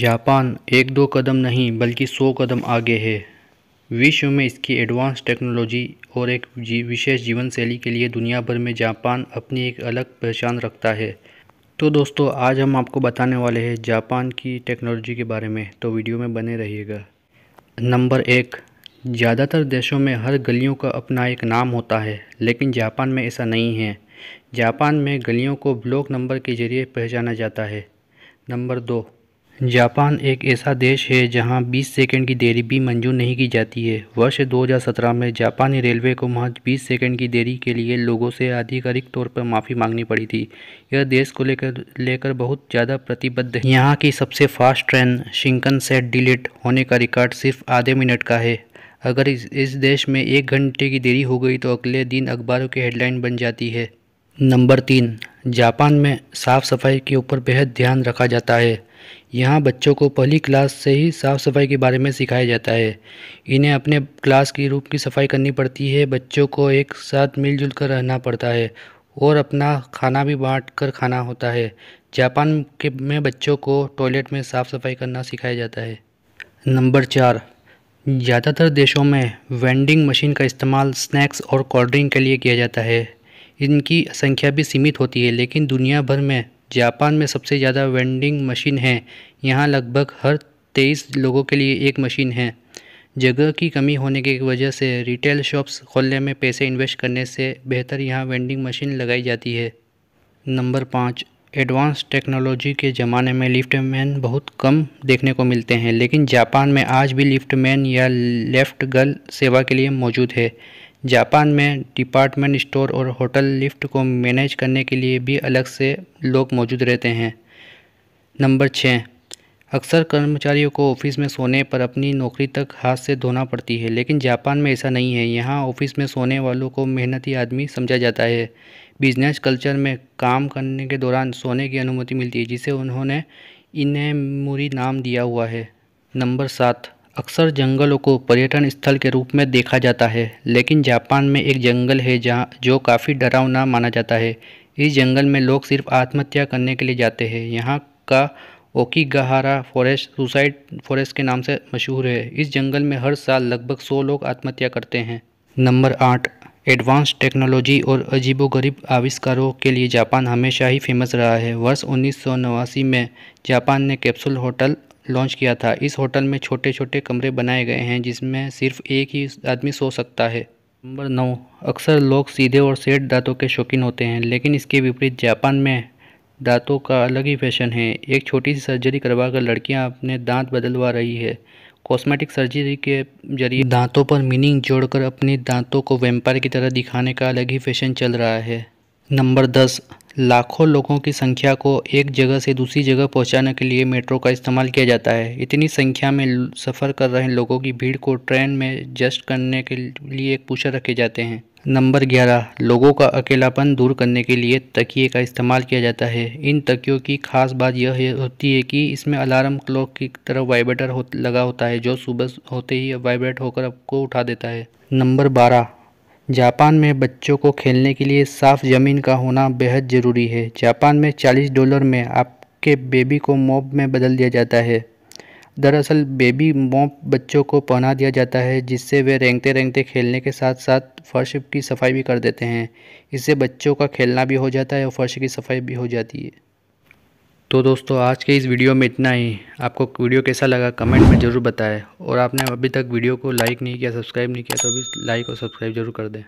Japan एक दो कदम नहीं बल्कि सौ कदम आगे है विश्व में इसकी एडवांस टेक्नोलॉजी और एक जी विशेष जीवन शैली के लिए दुनिया भर में जापान अपनी एक अलग पहचान रखता है तो दोस्तों आज हम आपको बताने वाले हैं जापान की टेक्नोलॉजी के बारे में तो वीडियो में बने रहिएगा नंबर एक ज़्यादातर देशों में हर गलियों का अपना एक नाम होता है लेकिन जापान में ऐसा नहीं है जापान में गलियों को ब्लॉक नंबर के ज़रिए पहचाना जाता है नंबर दो जापान एक ऐसा देश है जहां 20 सेकंड की देरी भी मंजूर नहीं की जाती है वर्ष 2017 में जापानी रेलवे को महज 20 सेकंड की देरी के लिए लोगों से आधिकारिक तौर पर माफ़ी मांगनी पड़ी थी यह देश को लेकर लेकर बहुत ज़्यादा प्रतिबद्ध है यहाँ की सबसे fast train Shinkansen delete होने का रिकॉर्ड सिर्फ आधे मिनट का है अगर इस, इस देश में एक घंटे की देरी हो गई तो अगले दिन अखबारों की हेडलाइन बन जाती है नंबर तीन जापान में साफ़ सफाई के ऊपर बेहद ध्यान रखा जाता है यहाँ बच्चों को पहली क्लास से ही साफ़ सफाई के बारे में सिखाया जाता है इन्हें अपने क्लास की रूप की सफाई करनी पड़ती है बच्चों को एक साथ मिलजुल कर रहना पड़ता है और अपना खाना भी बांट कर खाना होता है जापान के में बच्चों को टॉयलेट में साफ़ सफाई करना सिखाया जाता है नंबर चार ज़्यादातर देशों में वेंडिंग मशीन का इस्तेमाल स्नैक्स और कोल्ड ड्रिंक के लिए किया जाता है इनकी संख्या भी सीमित होती है लेकिन दुनिया भर में जापान में सबसे ज़्यादा वेंडिंग मशीन है यहाँ लगभग हर तेईस लोगों के लिए एक मशीन है जगह की कमी होने की वजह से रिटेल शॉप्स खोलने में पैसे इन्वेस्ट करने से बेहतर यहाँ वेंडिंग मशीन लगाई जाती है नंबर पाँच एडवांस टेक्नोलॉजी के ज़माने में लिफ्टमैन बहुत कम देखने को मिलते हैं लेकिन जापान में आज भी लिफ्टमैन या लेफ्ट गर्ल सेवा के लिए मौजूद है जापान में डिपार्टमेंट स्टोर और होटल लिफ्ट को मैनेज करने के लिए भी अलग से लोग मौजूद रहते हैं नंबर छः अक्सर कर्मचारियों को ऑफिस में सोने पर अपनी नौकरी तक हाथ से धोना पड़ती है लेकिन जापान में ऐसा नहीं है यहाँ ऑफिस में सोने वालों को मेहनती आदमी समझा जाता है बिजनेस कल्चर में काम करने के दौरान सोने की अनुमति मिलती है जिसे उन्होंने इन्हें मुरी नाम दिया हुआ है नंबर सात अक्सर जंगलों को पर्यटन स्थल के रूप में देखा जाता है लेकिन जापान में एक जंगल है जहाँ जो काफ़ी डरावना माना जाता है इस जंगल में लोग सिर्फ आत्महत्या करने के लिए जाते हैं यहाँ का ओकीगहारा फॉरेस्ट सुसाइड फॉरेस्ट के नाम से मशहूर है इस जंगल में हर साल लगभग सौ लोग आत्महत्या करते हैं नंबर आठ एडवांस टेक्नोलॉजी और अजीबोगरीब आविष्कारों के लिए जापान हमेशा ही फेमस रहा है वर्ष उन्नीस में जापान ने कैप्सूल होटल लॉन्च किया था इस होटल में छोटे छोटे कमरे बनाए गए हैं जिसमें सिर्फ एक ही आदमी सो सकता है नंबर नौ अक्सर लोग सीधे और सेट दांतों के शौकीन होते हैं लेकिन इसके विपरीत जापान में दांतों का अलग ही फैशन है एक छोटी सी सर्जरी करवा कर लड़कियाँ अपने दांत बदलवा रही है कॉस्मेटिक सर्जरी के जरिए दांतों पर मीनिंग जोड़कर अपने दांतों को वेम्पायर की तरह दिखाने का अलग ही फैशन चल रहा है नंबर दस लाखों लोगों की संख्या को एक जगह से दूसरी जगह पहुंचाने के लिए मेट्रो का इस्तेमाल किया जाता है इतनी संख्या में सफ़र कर रहे लोगों की भीड़ को ट्रेन में जस्ट करने के लिए पूछा रखे जाते हैं नंबर ग्यारह लोगों का अकेलापन दूर करने के लिए तकिए का इस्तेमाल किया जाता है इन तकियों की खास बात यह होती है कि इसमें अलार्म क्लॉक की तरह वाइब्रेटर हो, लगा होता है जो सुबह होते ही वाइब्रेट होकर आपको उठा देता है नंबर बारह जापान में बच्चों को खेलने के लिए साफ ज़मीन का होना बेहद ज़रूरी है जापान में 40 डॉलर में आपके बेबी को मोब में बदल दिया जाता है दरअसल बेबी मोब बच्चों को पहना दिया जाता है जिससे वे रेंगते रेंगते खेलने के साथ साथ फर्श की सफाई भी कर देते हैं इससे बच्चों का खेलना भी हो जाता है और फर्श की सफाई भी हो जाती है तो दोस्तों आज के इस वीडियो में इतना ही आपको वीडियो कैसा लगा कमेंट में ज़रूर बताएं और आपने अभी तक वीडियो को लाइक नहीं किया सब्सक्राइब नहीं किया तो अभी लाइक और सब्सक्राइब जरूर कर दें